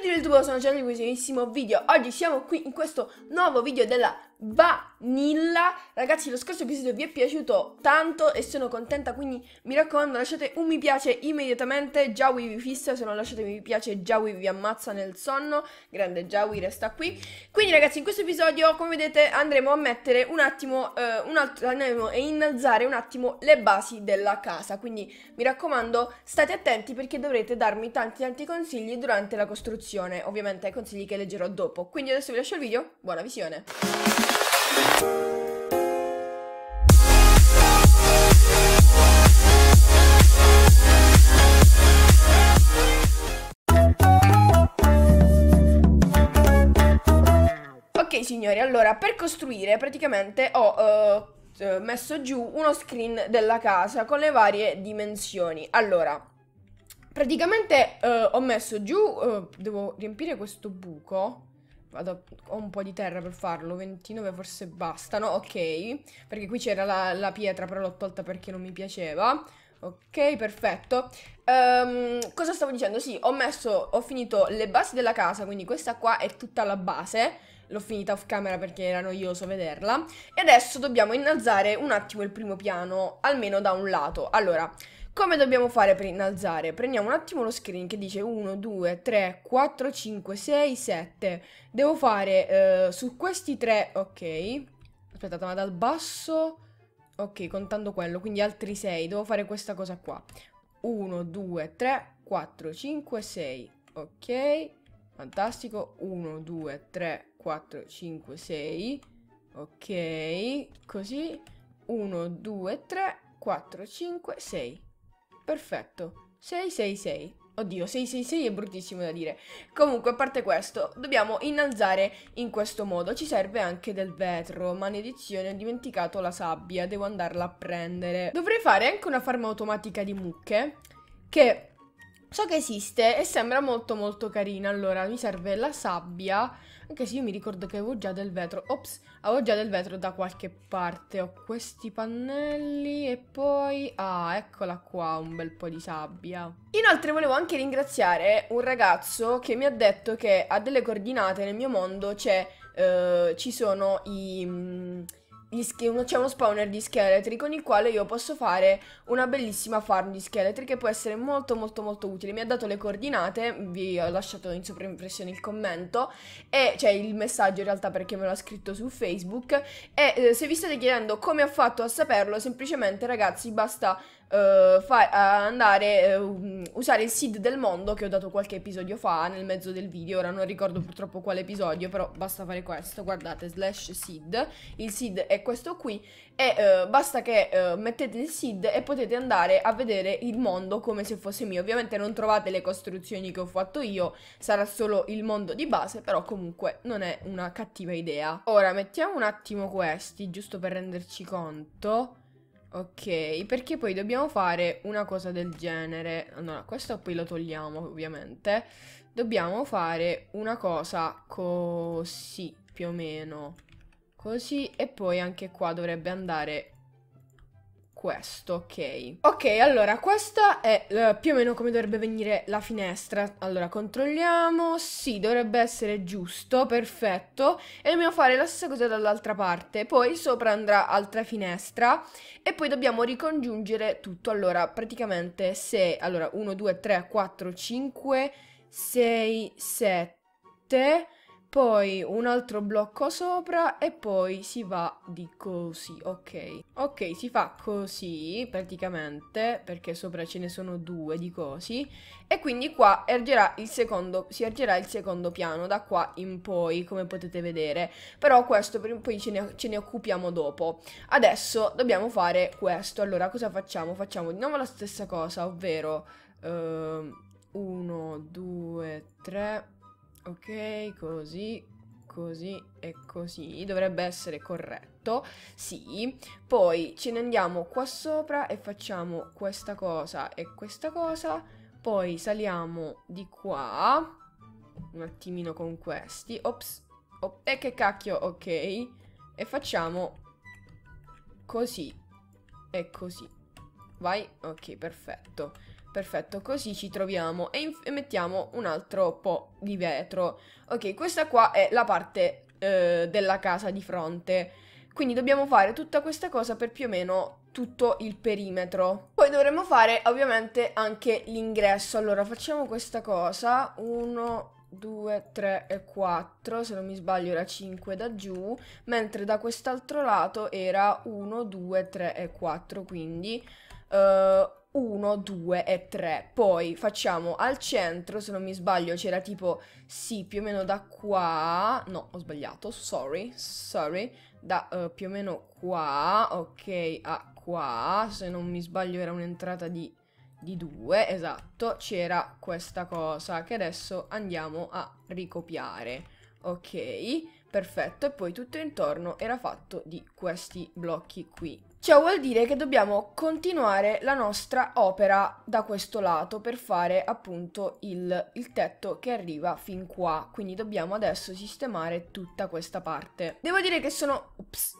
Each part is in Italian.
tutti del tubo, sono Gianni, questo nuovissimo video. Oggi siamo qui in questo nuovo video della vanilla. Ragazzi, lo scorso episodio vi è piaciuto tanto e sono contenta, quindi mi raccomando, lasciate un mi piace immediatamente. Jawi vi fissa, se non lasciate mi piace Jawi vi ammazza nel sonno. Grande Jawi, resta qui. Quindi ragazzi, in questo episodio, come vedete, andremo a mettere un attimo, eh, un altro, andremo a innalzare un attimo le basi della casa. Quindi mi raccomando, state attenti perché dovrete darmi tanti tanti consigli durante la costruzione. Ovviamente consigli che leggerò dopo. Quindi adesso vi lascio il video, buona visione! Ok signori, allora per costruire praticamente ho uh, messo giù uno screen della casa con le varie dimensioni. Allora, praticamente uh, ho messo giù, uh, devo riempire questo buco Vado, ho un po' di terra per farlo, 29 forse bastano, ok, perché qui c'era la, la, pietra però l'ho tolta perché non mi piaceva, ok, perfetto. Um, cosa stavo dicendo? Sì, ho messo, ho finito le basi della casa, quindi questa qua è tutta la base, l'ho finita off camera perché era noioso vederla, e adesso dobbiamo innalzare un attimo il primo piano, almeno da un lato. Allora... Come dobbiamo fare per innalzare? Prendiamo un attimo lo screen che dice 1, 2, 3, 4, 5, 6, 7. Devo fare eh, su questi tre, ok. Aspettate, ma dal basso... Ok, contando quello, quindi altri 6. Devo fare questa cosa qua. 1, 2, 3, 4, 5, 6. Ok, fantastico. 1, 2, 3, 4, 5, 6. Ok, così. 1, 2, 3, 4, 5, 6. Perfetto. 666. Oddio, 666 è bruttissimo da dire. Comunque, a parte questo, dobbiamo innalzare in questo modo. Ci serve anche del vetro. Maledizione, ho dimenticato la sabbia. Devo andarla a prendere. Dovrei fare anche una farma automatica di mucche. Che so che esiste e sembra molto molto carina. Allora, mi serve la sabbia anche se io mi ricordo che avevo già del vetro. Ops, avevo già del vetro da qualche parte. Ho questi pannelli e poi... Ah, eccola qua, un bel po' di sabbia. Inoltre volevo anche ringraziare un ragazzo che mi ha detto che a delle coordinate nel mio mondo c'è... Cioè, eh, ci sono i... Mm, c'è uno spawner di scheletri con il quale io posso fare una bellissima farm di scheletri che può essere molto molto molto utile. Mi ha dato le coordinate, vi ho lasciato in sovraimpressione il commento, e, cioè il messaggio in realtà perché me l'ha scritto su Facebook. E eh, se vi state chiedendo come ho fatto a saperlo, semplicemente ragazzi basta uh, eh, fa- eh, andare uh, usare il seed del mondo che ho dato qualche episodio fa nel mezzo del video. Ora non ricordo purtroppo quale episodio, però basta fare questo. Guardate, slash seed. Il seed è questo qui. E uh, basta che mettete il seed e potete andare a vedere il mondo come se fosse mio. Ovviamente non trovate le costruzioni che ho fatto io, sarà solo il mondo di base, però comunque non è una cattiva idea. Ora mettiamo un attimo questi, giusto per renderci conto. Ok, perché poi dobbiamo fare una cosa del genere. Allora, questo poi lo togliamo, ovviamente. Dobbiamo fare una cosa così, più o meno. Così, e poi anche qua dovrebbe andare questo, ok. Ok, allora, questa è uh, più o meno come dovrebbe venire la finestra. Allora, controlliamo. Sì, dovrebbe essere giusto, perfetto. E dobbiamo fare la stessa cosa dall'altra parte. Poi sopra andrà altra finestra e poi dobbiamo ricongiungere tutto. Allora, praticamente se... Allora, 1, 2, 3, 4, 5, 6, 7 poi un altro blocco sopra e poi si va di così, ok. Ok, si fa così praticamente, perché sopra ce ne sono due di così, e quindi qua ergerà il secondo, si ergerà il secondo piano da qua in poi, come potete vedere. Però questo poi ce ne, ce ne occupiamo dopo. Adesso dobbiamo fare questo, allora cosa facciamo? Facciamo di nuovo la stessa cosa, ovvero... 1, 2, 3... Ok, così, così e così. Dovrebbe essere corretto, sì. Poi ce ne andiamo qua sopra e facciamo questa cosa e questa cosa. Poi saliamo di qua. Un attimino con questi. Ops. Oh, e che cacchio, ok. E facciamo così e così. Vai, ok, perfetto perfetto, così ci troviamo e, e mettiamo un altro po' di vetro. Ok, questa qua è la parte eh, della casa di fronte. Quindi dobbiamo fare tutta questa cosa per più o meno tutto il perimetro. Poi dovremmo fare ovviamente anche l'ingresso. Allora facciamo questa cosa. 1, 2, 3 e 4, se non mi sbaglio era 5 da giù, mentre da quest'altro lato era 1, 2, 3 e 4, quindi uh, 1, 2 e 3. Poi facciamo al centro, se non mi sbaglio c'era tipo, sì, più o meno da qua... No, ho sbagliato, sorry, sorry. Da uh, più o meno qua, ok, a qua. Se non mi sbaglio era un'entrata di, di 2, esatto. C'era questa cosa che adesso andiamo a ricopiare. Ok, perfetto. E poi tutto intorno era fatto di questi blocchi qui. Ciò vuol dire che dobbiamo continuare la nostra opera da questo lato per fare appunto il, il, tetto che arriva fin qua, quindi dobbiamo adesso sistemare tutta questa parte. Devo dire che sono... Ups.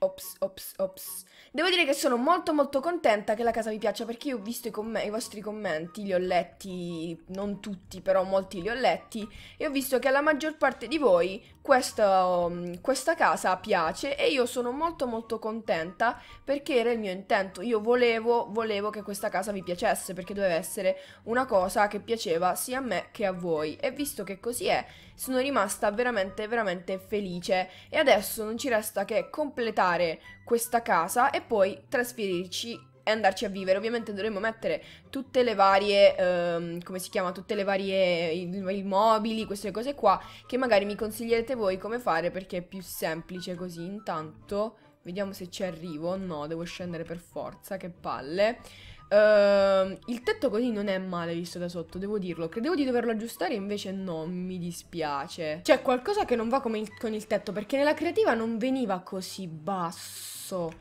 Ops, ops, ops. Devo dire che sono molto molto contenta che la casa vi piaccia perché io ho visto i, com i vostri commenti, li ho letti, non tutti però molti li ho letti e ho visto che alla maggior parte di voi questo, mm, questa casa piace e io sono molto molto contenta perché era il mio intento, io volevo, volevo che questa casa vi piacesse perché doveva essere una cosa che piaceva sia a me che a voi e visto che così è sono rimasta veramente veramente felice e adesso non ci resta che completare questa casa e poi trasferirci e andarci a vivere. Ovviamente dovremmo mettere tutte le varie, ehm, come si chiama, tutte le varie immobili, queste cose qua, che magari mi consiglierete voi come fare perché è più semplice così. Intanto, vediamo se ci arrivo. No, devo scendere per forza, che palle. Uh, il tetto così non è male visto da sotto, devo dirlo. Credevo di doverlo aggiustare, invece no, mi dispiace. C'è qualcosa che non va il, con il tetto, perché nella creativa non veniva così basso.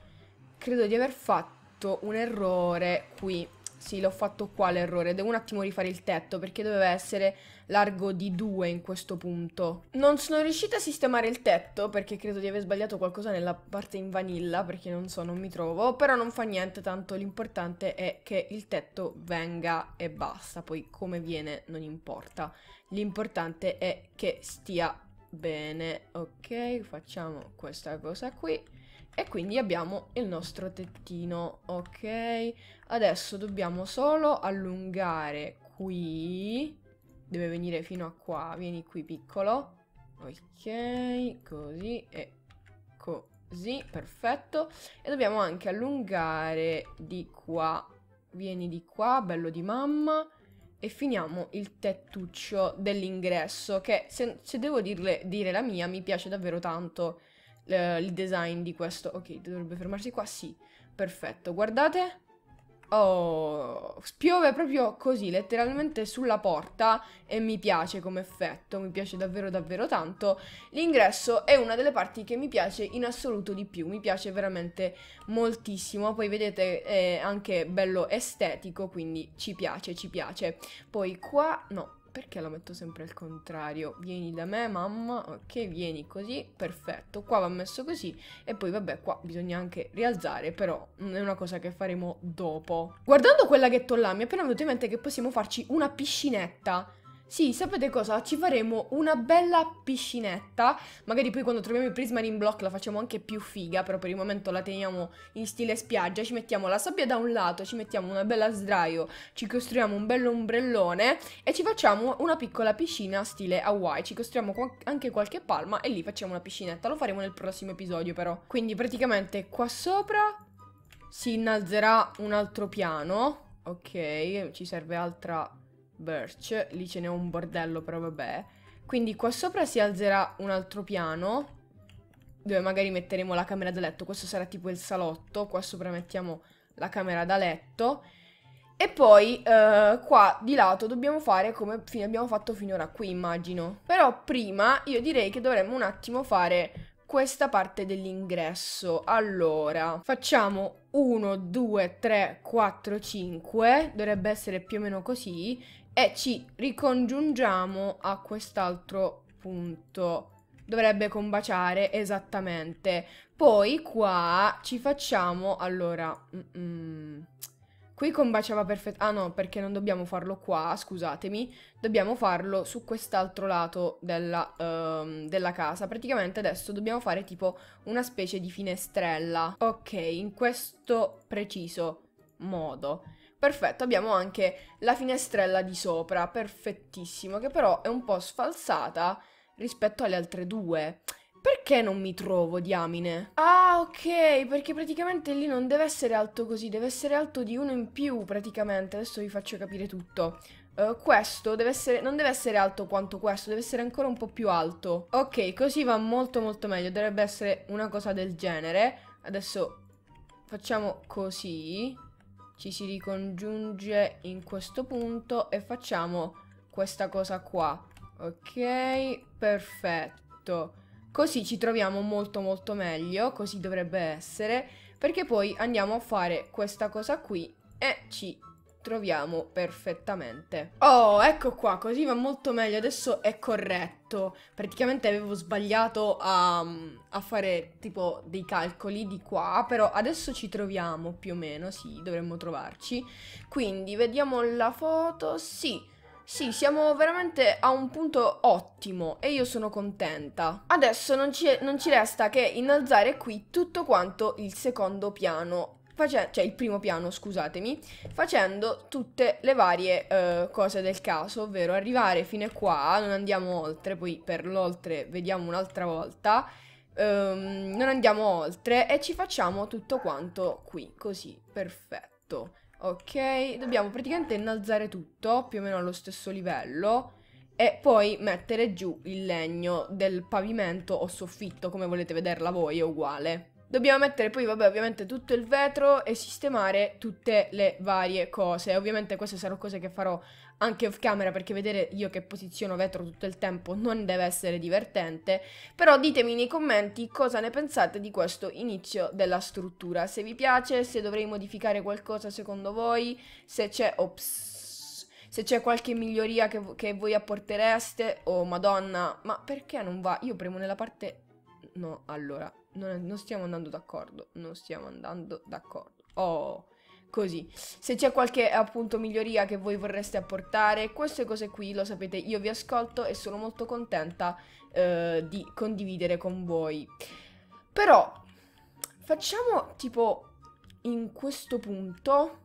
Credo di aver fatto fatto un errore qui. Sì, l'ho fatto qua l'errore. Devo un attimo rifare il tetto perché doveva essere largo di 2 in questo punto. Non sono riuscita a sistemare il tetto perché credo di aver sbagliato qualcosa nella parte in vanilla perché non so, non mi trovo. Però non fa niente, tanto l'importante è che il tetto venga e basta. Poi come viene non importa. L'importante è che stia bene. Ok, facciamo questa cosa qui. E quindi abbiamo il nostro tettino, ok? Adesso dobbiamo solo allungare qui, deve venire fino a qua, vieni qui piccolo, ok, così e così, perfetto. E dobbiamo anche allungare di qua, vieni di qua, bello di mamma, e finiamo il tettuccio dell'ingresso, che se, se devo dirle, dire la mia mi piace davvero tanto, eh, il design di questo. Ok, dovrebbe fermarsi qua, sì, perfetto. Guardate, Oh, spiove proprio così, letteralmente sulla porta e mi piace come effetto, mi piace davvero davvero tanto. L'ingresso è una delle parti che mi piace in assoluto di più, mi piace veramente moltissimo, poi vedete è anche bello estetico, quindi ci piace, ci piace. Poi qua, no, perché la metto sempre al contrario? Vieni da me, mamma, ok, vieni così, perfetto. Qua va messo così e poi vabbè, qua bisogna anche rialzare, però è una cosa che faremo dopo. Guardando quella ghetto là, mi è appena venuto in mente che possiamo farci una piscinetta sì, sapete cosa? Ci faremo una bella piscinetta, magari poi quando troviamo il Prismarine Block la facciamo anche più figa, però per il momento la teniamo in stile spiaggia, ci mettiamo la sabbia da un lato, ci mettiamo una bella sdraio, ci costruiamo un bello ombrellone e ci facciamo una piccola piscina stile Hawaii, ci costruiamo anche qualche palma e lì facciamo una piscinetta, lo faremo nel prossimo episodio però. Quindi praticamente qua sopra si innalzerà un altro piano, ok, ci serve altra Birch, lì ce n'è un bordello però vabbè. Quindi qua sopra si alzerà un altro piano, dove magari metteremo la camera da letto, questo sarà tipo il salotto, qua sopra mettiamo la camera da letto. E poi eh, qua di lato dobbiamo fare come abbiamo fatto finora qui immagino. Però prima io direi che dovremmo un attimo fare questa parte dell'ingresso. Allora, facciamo 1, 2, 3, 4, 5, dovrebbe essere più o meno così, e ci ricongiungiamo a quest'altro punto. Dovrebbe combaciare esattamente. Poi qua ci facciamo... Allora... Mm -mm. Qui combaciava perfetto... Ah no, perché non dobbiamo farlo qua, scusatemi. Dobbiamo farlo su quest'altro lato della, um, della, casa. Praticamente adesso dobbiamo fare tipo una specie di finestrella. Ok, in questo preciso modo. Perfetto, abbiamo anche la finestrella di sopra, perfettissimo, che però è un po' sfalsata rispetto alle altre due. Perché non mi trovo, diamine? Ah, ok, perché praticamente lì non deve essere alto così, deve essere alto di uno in più, praticamente. Adesso vi faccio capire tutto. Uh, questo deve essere, non deve essere alto quanto questo, deve essere ancora un po' più alto. Ok, così va molto molto meglio, dovrebbe essere una cosa del genere. Adesso facciamo così ci si ricongiunge in questo punto e facciamo questa cosa qua. Ok, perfetto. Così ci troviamo molto molto meglio, così dovrebbe essere, perché poi andiamo a fare questa cosa qui e ci troviamo perfettamente. Oh, ecco qua, così va molto meglio, adesso è corretto. Praticamente avevo sbagliato a, a, fare tipo dei calcoli di qua, però adesso ci troviamo più o meno, sì, dovremmo trovarci. Quindi, vediamo la foto, sì. Sì, siamo veramente a un punto ottimo e io sono contenta. Adesso non ci, non ci resta che innalzare qui tutto quanto il secondo piano Face cioè il primo piano, scusatemi, facendo tutte le varie eh, cose del caso, ovvero arrivare fino a qua, non andiamo oltre, poi per l'oltre vediamo un'altra volta, ehm, non andiamo oltre e ci facciamo tutto quanto qui, così, perfetto. Ok, dobbiamo praticamente innalzare tutto, più o meno allo stesso livello, e poi mettere giù il legno del pavimento o soffitto, come volete vederla voi, è uguale. Dobbiamo mettere poi, vabbè, ovviamente tutto il vetro e sistemare tutte le varie cose. Ovviamente queste saranno cose che farò anche off camera perché vedere io che posiziono vetro tutto il tempo non deve essere divertente. Però ditemi nei commenti cosa ne pensate di questo inizio della struttura. Se vi piace, se dovrei modificare qualcosa secondo voi, se c'è... Ops se c'è qualche miglioria che, che, voi apportereste. Oh, madonna, ma perché non va? Io premo nella parte... No, allora, non, non stiamo andando d'accordo, non stiamo andando d'accordo. Oh, così. Se c'è qualche appunto miglioria che voi vorreste apportare, queste cose qui lo sapete, io vi ascolto e sono molto contenta eh, di condividere con voi. Però facciamo tipo in questo punto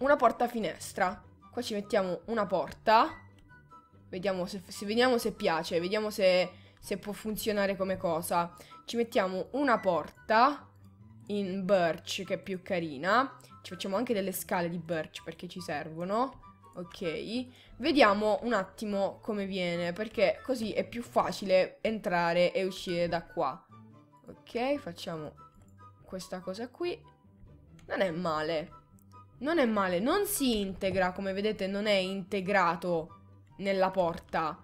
una porta finestra. Qua ci mettiamo una porta. Vediamo se, se, vediamo se piace, vediamo se se può funzionare come cosa. Ci mettiamo una porta in birch, che è più carina. Ci facciamo anche delle scale di birch perché ci servono. Ok, vediamo un attimo come viene, perché così è più facile entrare e uscire da qua. Ok, facciamo questa cosa qui. Non è male. Non è male, non si integra, come vedete non è integrato nella porta.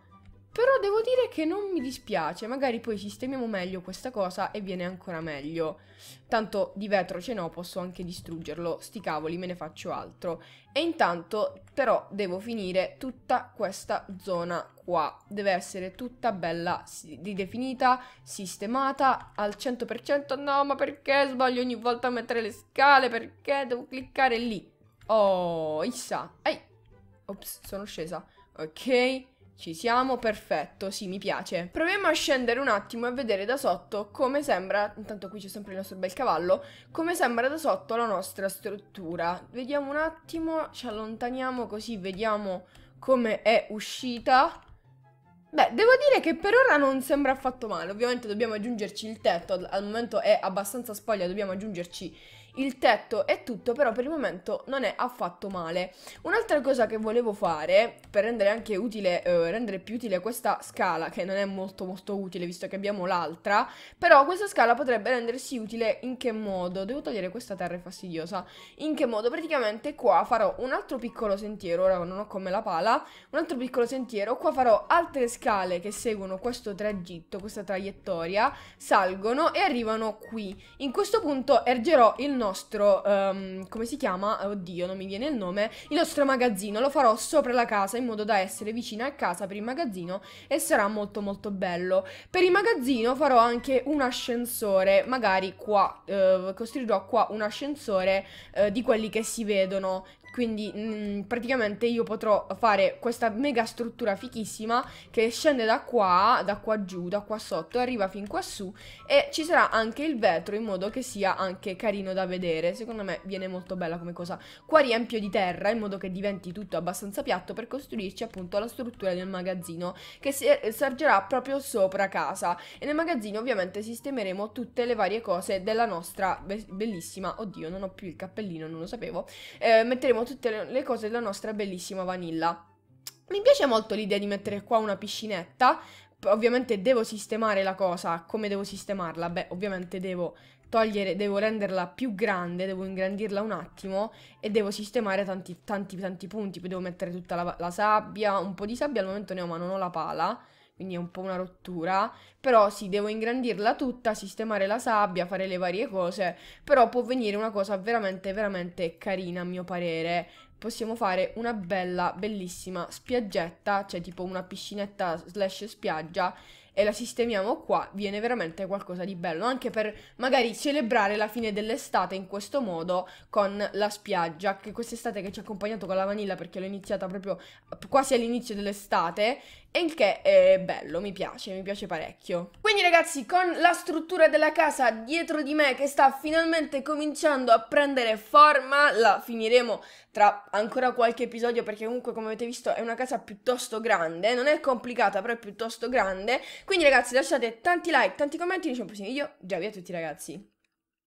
Però devo dire che non mi dispiace, magari poi sistemiamo meglio questa cosa e viene ancora meglio. Tanto di vetro ce n'ho, posso anche distruggerlo, sti cavoli, me ne faccio altro. E intanto però devo finire tutta questa zona qua. Deve essere tutta bella ridefinita, sistemata al 100%. No, ma perché sbaglio ogni volta a mettere le scale? Perché devo cliccare lì? Oh, issa. Ehi, ops, sono scesa. Ok. Ci siamo, perfetto, sì, mi piace. Proviamo a scendere un attimo e vedere da sotto come sembra, intanto qui c'è sempre il nostro bel cavallo, come sembra da sotto la nostra struttura. Vediamo un attimo, ci allontaniamo così vediamo come è uscita. Beh, devo dire che per ora non sembra affatto male, ovviamente dobbiamo aggiungerci il tetto, al momento è abbastanza spoglia, dobbiamo aggiungerci il tetto è tutto però per il momento non è affatto male. Un'altra cosa che volevo fare per rendere anche utile, eh, rendere più utile questa scala che non è molto molto utile visto che abbiamo l'altra, però questa scala potrebbe rendersi utile in che modo? Devo togliere questa terra fastidiosa. In che modo? Praticamente qua farò un altro piccolo sentiero, ora non ho come la pala, un altro piccolo sentiero, qua farò altre scale che seguono questo tragitto, questa traiettoria, salgono e arrivano qui. In questo punto ergerò il nostro nostro, um, come si chiama? Oddio, non mi viene il nome, il nostro magazzino, lo farò sopra la casa in modo da essere vicina a casa per il magazzino e sarà molto molto bello. Per il magazzino farò anche un ascensore, magari qua, uh, costruirò qua un ascensore uh, di quelli che si vedono, quindi mh, mm, praticamente io potrò fare questa mega struttura fichissima che scende da qua, da qua giù, da qua sotto, arriva fin qua su e ci sarà anche il vetro in modo che sia anche carino da vedere. Secondo me viene molto bella come cosa. Qua riempio di terra in modo che diventi tutto abbastanza piatto per costruirci appunto la struttura del magazzino che sorgerà eh, proprio sopra casa. E nel magazzino ovviamente sistemeremo tutte le varie cose della nostra be bellissima, oddio non ho più il cappellino, non lo sapevo, eh, metteremo tutte le, le cose della nostra bellissima vanilla. Mi piace molto l'idea di mettere qua una piscinetta, ovviamente devo sistemare la cosa, come devo sistemarla? Beh, ovviamente devo togliere, devo renderla più grande, devo ingrandirla un attimo e devo sistemare tanti, tanti, tanti punti, poi devo mettere tutta la, la sabbia, un po' di sabbia al momento ne ho ma non ho la pala quindi è un po' una rottura, però sì, devo ingrandirla tutta, sistemare la sabbia, fare le varie cose, però può venire una cosa veramente, veramente carina a mio parere. Possiamo fare una bella, bellissima spiaggetta, cioè tipo una piscinetta slash spiaggia, e la sistemiamo qua, viene veramente qualcosa di bello, anche per magari celebrare la fine dell'estate in questo modo con la spiaggia, che quest'estate che ci ha accompagnato con la vanilla perché l'ho iniziata proprio quasi all'inizio dell'estate e il che è bello, mi piace, mi piace parecchio. Quindi ragazzi, con la struttura della casa dietro di me che sta finalmente cominciando a prendere forma, la finiremo tra ancora qualche episodio perché comunque come avete visto è una casa piuttosto grande, non è complicata però è piuttosto grande. Quindi ragazzi lasciate tanti like, tanti commenti, noi ci vediamo prossimo video, già via a tutti ragazzi.